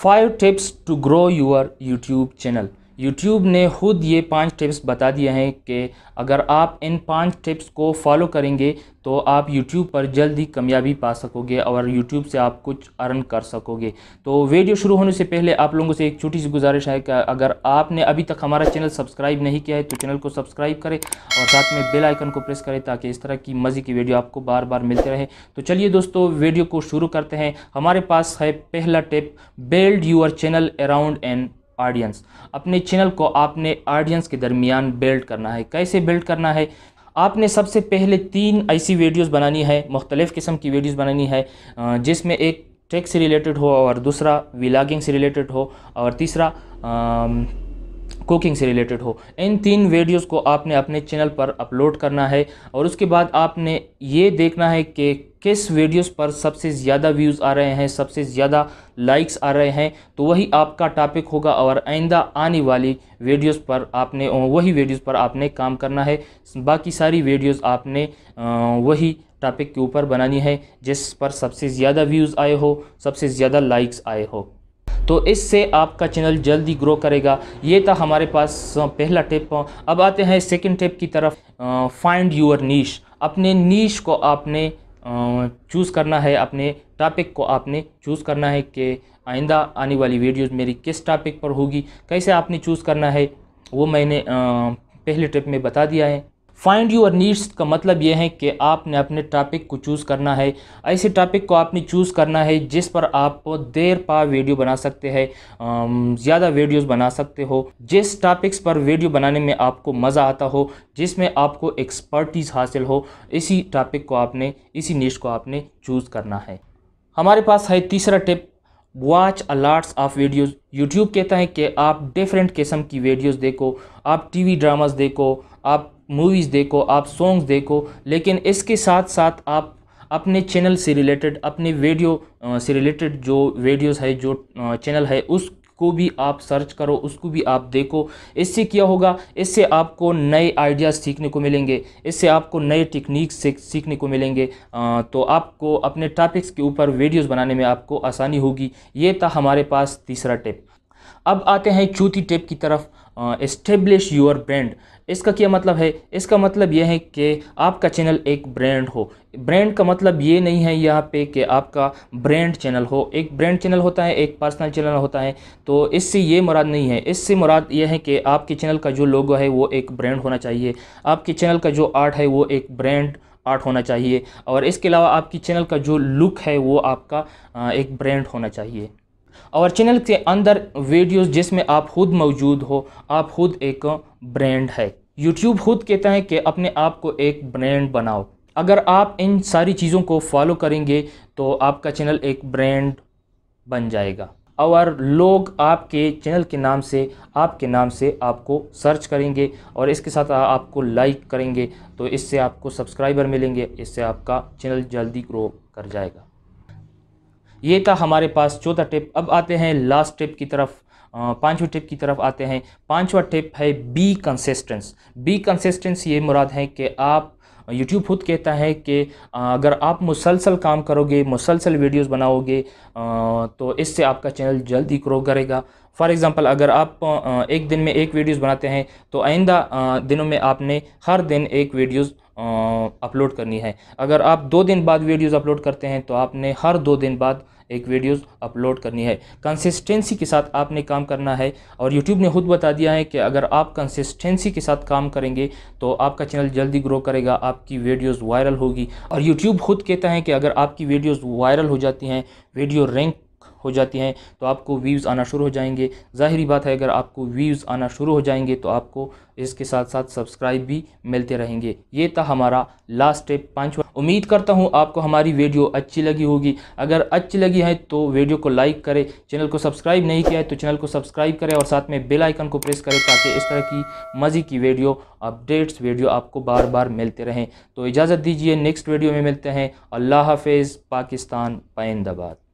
5 tips to grow your YouTube channel. YouTube ने ख़ुद ये पांच टिप्स बता दिए हैं कि अगर आप इन पांच टिप्स को फॉलो करेंगे तो आप यूट्यूब पर जल्द ही कामयाबी पा सकोगे और यूट्यूब से आप कुछ अर्न कर सकोगे तो वीडियो शुरू होने से पहले आप लोगों से एक छोटी सी गुजारिश है कि अगर आपने अभी तक हमारा चैनल सब्सक्राइब नहीं किया है तो चैनल को सब्सक्राइब करें और साथ में बेल आइकन को प्रेस करें ताकि इस तरह की मज़े की वीडियो आपको बार बार मिलते रहे तो चलिए दोस्तों वीडियो को शुरू करते हैं हमारे पास है पहला tip build your channel around and audience अपने चैनल को आपने ऑडियंस के दरमियान बिल्ड करना है कैसे बिल्ड करना है आपने सबसे पहले तीन ऐसी वीडियोस बनानी है मुख्तलिफ़ किस्म की वीडियोस बनानी है जिसमें एक टेक से रिलेटेड हो और दूसरा विलागिंग से रिलेटेड हो और तीसरा आ, कुकिंग से रिलेटेड हो इन तीन वीडियोस को आपने अपने चैनल पर अपलोड करना है और उसके बाद आपने ये देखना है कि किस वीडियोस पर सबसे ज़्यादा व्यूज़ आ रहे हैं सबसे ज़्यादा लाइक्स आ रहे हैं तो वही आपका टॉपिक होगा और आइंदा आने वाली वीडियोस पर आपने वही वीडियोस पर आपने काम करना है बाकी सारी वीडियोस आपने वही टॉपिक के ऊपर बनानी है जिस पर सबसे ज़्यादा व्यूज़ आए हो सबसे ज़्यादा लाइक्स आए हो तो इससे आपका चैनल जल्दी ग्रो करेगा ये था हमारे पास पहला टिप अब आते हैं सेकेंड टिप की तरफ फाइंड यूर नीश अपने नीश को आपने चूज़ करना है अपने टॉपिक को आपने चूज़ करना है कि आइंदा आने वाली वीडियोज़ मेरी किस टॉपिक पर होगी कैसे आपने चूज़ करना है वो मैंने पहले टिप में बता दिया है फाइंड यूर नीड्स का मतलब यह है कि आपने अपने टॉपिक को चूज़ करना है ऐसे टॉपिक को आपने चूज़ करना है जिस पर आप देर पा वीडियो बना सकते हैं ज़्यादा वीडियोस बना सकते हो जिस टॉपिक्स पर वीडियो बनाने में आपको मज़ा आता हो जिसमें आपको एक्सपर्टीज़ हासिल हो इसी टॉपिक को आपने इसी नीड्स को आपने चूज़ करना है हमारे पास है तीसरा tip watch a lots of videos YouTube कहता है कि आप डिफरेंट किस्म की वीडियोस देखो आप टीवी ड्रामास देखो आप मूवीज़ देखो आप सॉन्ग्स देखो लेकिन इसके साथ साथ आप अपने चैनल से रिलेटेड अपने वीडियो से रिलेटेड जो वीडियोस है जो चैनल है उसको भी आप सर्च करो उसको भी आप देखो इससे क्या होगा इससे आपको नए आइडियाज़ सीखने को मिलेंगे इससे आपको नए टेक्निक सीखने को मिलेंगे तो आपको अपने टॉपिक्स के ऊपर वीडियोस बनाने में आपको आसानी होगी ये था हमारे पास तीसरा टिप अब आते हैं चौथी टिप की तरफ इस्टेब्लिश योर ब्रांड इसका क्या मतलब है इसका मतलब यह है कि आपका चैनल एक ब्रांड हो ब्रांड का मतलब ये नहीं है यहाँ पे कि आपका ब्रांड चैनल हो एक ब्रांड चैनल होता है एक पर्सनल चैनल होता है तो इससे ये मुराद नहीं है इससे मुराद यह है कि आपके चैनल का जो लोगो है वो एक ब्रांड होना चाहिए आपके चैनल का जो आर्ट है वो एक ब्रांड आर्ट होना चाहिए और इसके अलावा आपकी चैनल का जो लुक है वो आपका एक ब्रांड होना चाहिए और चैनल के अंदर वीडियोस जिसमें आप खुद मौजूद हो आप खुद एक ब्रांड है यूट्यूब खुद कहता है कि अपने आप को एक ब्रांड बनाओ अगर आप इन सारी चीज़ों को फॉलो करेंगे तो आपका चैनल एक ब्रांड बन जाएगा और लोग आपके चैनल के नाम से आपके नाम से आपको सर्च करेंगे और इसके साथ आपको लाइक करेंगे तो इससे आपको सब्सक्राइबर मिलेंगे इससे आपका चैनल जल्दी ग्रो कर जाएगा ये था हमारे पास चौथा टिप अब आते हैं लास्ट टिप की तरफ पांचवें टिप की तरफ आते हैं पांचवा टिप है बी कंसिस्टेंस बी कंसिस्टेंस ये मुराद है कि आप यूट्यूब खुद कहता है कि अगर आप मुसलसल काम करोगे मुसलसल वीडियोस बनाओगे तो इससे आपका चैनल जल्दी ग्रो करेगा फॉर एग्ज़ाम्पल अगर आप एक दिन में एक वीडियोस बनाते हैं तो आइंदा दिनों में आपने हर दिन एक वीडियोज़ अपलोड करनी है अगर आप दो दिन बाद वीडियोस अपलोड करते हैं तो आपने हर दो दिन बाद एक वीडियोस अपलोड करनी है कंसिस्टेंसी के साथ आपने काम करना है और यूट्यूब ने खुद बता दिया है कि अगर आप कंसिस्टेंसी के साथ काम करेंगे तो आपका चैनल जल्दी ग्रो करेगा आपकी वीडियोस वायरल होगी और यूट्यूब खुद कहता है कि अगर आपकी वीडियोस वायरल हो जाती हैं वीडियो रैंक हो जाती हैं तो आपको व्यूज़ आना शुरू हो जाएंगे ज़ाहरी बात है अगर आपको व्यूज़ आना शुरू हो जाएंगे तो आपको इसके साथ साथ सब्सक्राइब भी मिलते रहेंगे ये था हमारा लास्ट स्टेप पाँचवा उम्मीद करता हूँ आपको हमारी वीडियो अच्छी लगी होगी अगर अच्छी लगी है तो वीडियो को लाइक करें चैनल को सब्सक्राइब नहीं किया है तो चैनल को सब्सक्राइब करें और साथ में बेल आइकन को प्रेस करें ताकि इस तरह की मज़े की वीडियो अपडेट्स वीडियो आपको बार बार मिलते रहें तो इजाज़त दीजिए नेक्स्ट वीडियो में मिलते हैं अल्लाह हाफिज़ पाकिस्तान पैंदाबाद